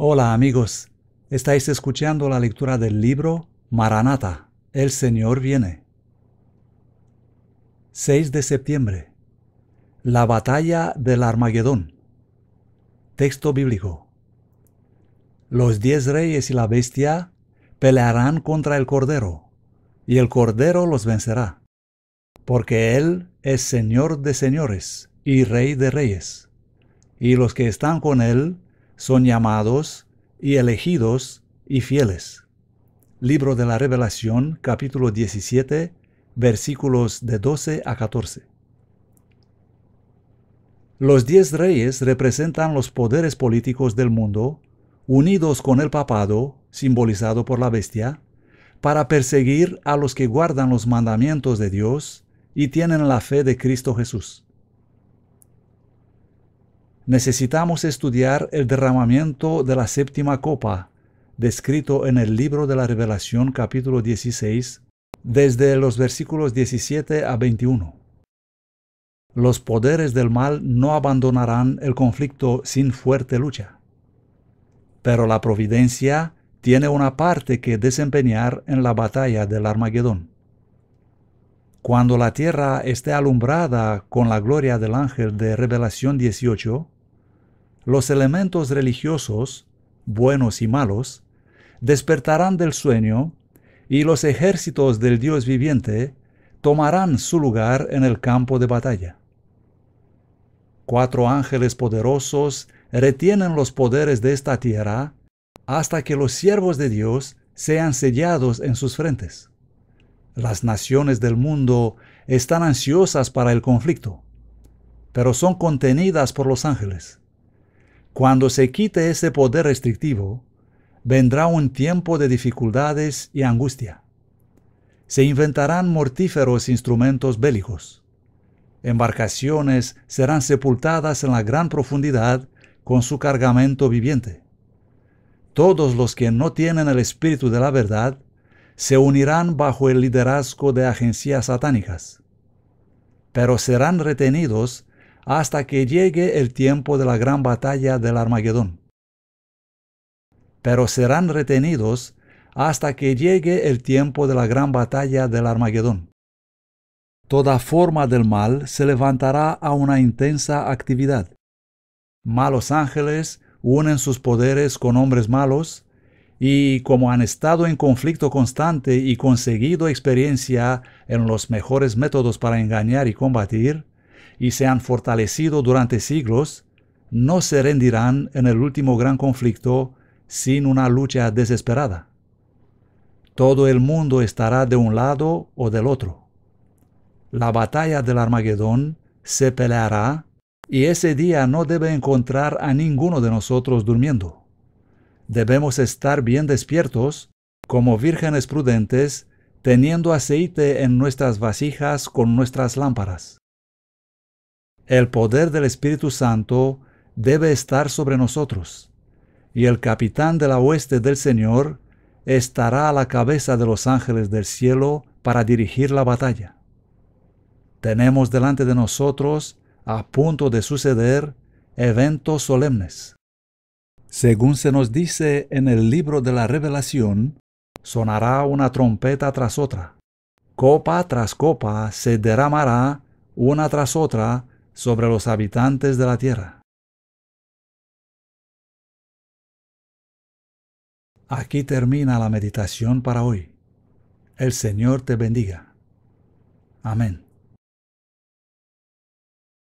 Hola amigos, estáis escuchando la lectura del libro Maranata, El Señor viene. 6 de septiembre. La batalla del Armagedón. Texto bíblico. Los diez reyes y la bestia pelearán contra el Cordero, y el Cordero los vencerá, porque Él es Señor de señores y Rey de reyes, y los que están con Él son llamados y elegidos y fieles. Libro de la Revelación capítulo 17 versículos de 12 a 14. Los diez reyes representan los poderes políticos del mundo, unidos con el papado, simbolizado por la bestia, para perseguir a los que guardan los mandamientos de Dios y tienen la fe de Cristo Jesús necesitamos estudiar el derramamiento de la séptima copa, descrito en el libro de la Revelación capítulo 16, desde los versículos 17 a 21. Los poderes del mal no abandonarán el conflicto sin fuerte lucha. Pero la providencia tiene una parte que desempeñar en la batalla del Armagedón. Cuando la tierra esté alumbrada con la gloria del ángel de Revelación 18, los elementos religiosos, buenos y malos, despertarán del sueño y los ejércitos del Dios viviente tomarán su lugar en el campo de batalla. Cuatro ángeles poderosos retienen los poderes de esta tierra hasta que los siervos de Dios sean sellados en sus frentes. Las naciones del mundo están ansiosas para el conflicto, pero son contenidas por los ángeles. Cuando se quite ese poder restrictivo, vendrá un tiempo de dificultades y angustia. Se inventarán mortíferos instrumentos bélicos. Embarcaciones serán sepultadas en la gran profundidad con su cargamento viviente. Todos los que no tienen el espíritu de la verdad se unirán bajo el liderazgo de agencias satánicas, pero serán retenidos hasta que llegue el tiempo de la gran batalla del Armagedón. Pero serán retenidos hasta que llegue el tiempo de la gran batalla del Armagedón. Toda forma del mal se levantará a una intensa actividad. Malos ángeles unen sus poderes con hombres malos y como han estado en conflicto constante y conseguido experiencia en los mejores métodos para engañar y combatir, y se han fortalecido durante siglos, no se rendirán en el último gran conflicto sin una lucha desesperada. Todo el mundo estará de un lado o del otro. La batalla del Armagedón se peleará y ese día no debe encontrar a ninguno de nosotros durmiendo. Debemos estar bien despiertos, como vírgenes prudentes, teniendo aceite en nuestras vasijas con nuestras lámparas el poder del Espíritu Santo debe estar sobre nosotros, y el capitán de la hueste del Señor estará a la cabeza de los ángeles del cielo para dirigir la batalla. Tenemos delante de nosotros, a punto de suceder, eventos solemnes. Según se nos dice en el libro de la Revelación, sonará una trompeta tras otra. Copa tras copa se derramará una tras otra sobre los habitantes de la tierra. Aquí termina la meditación para hoy. El Señor te bendiga. Amén.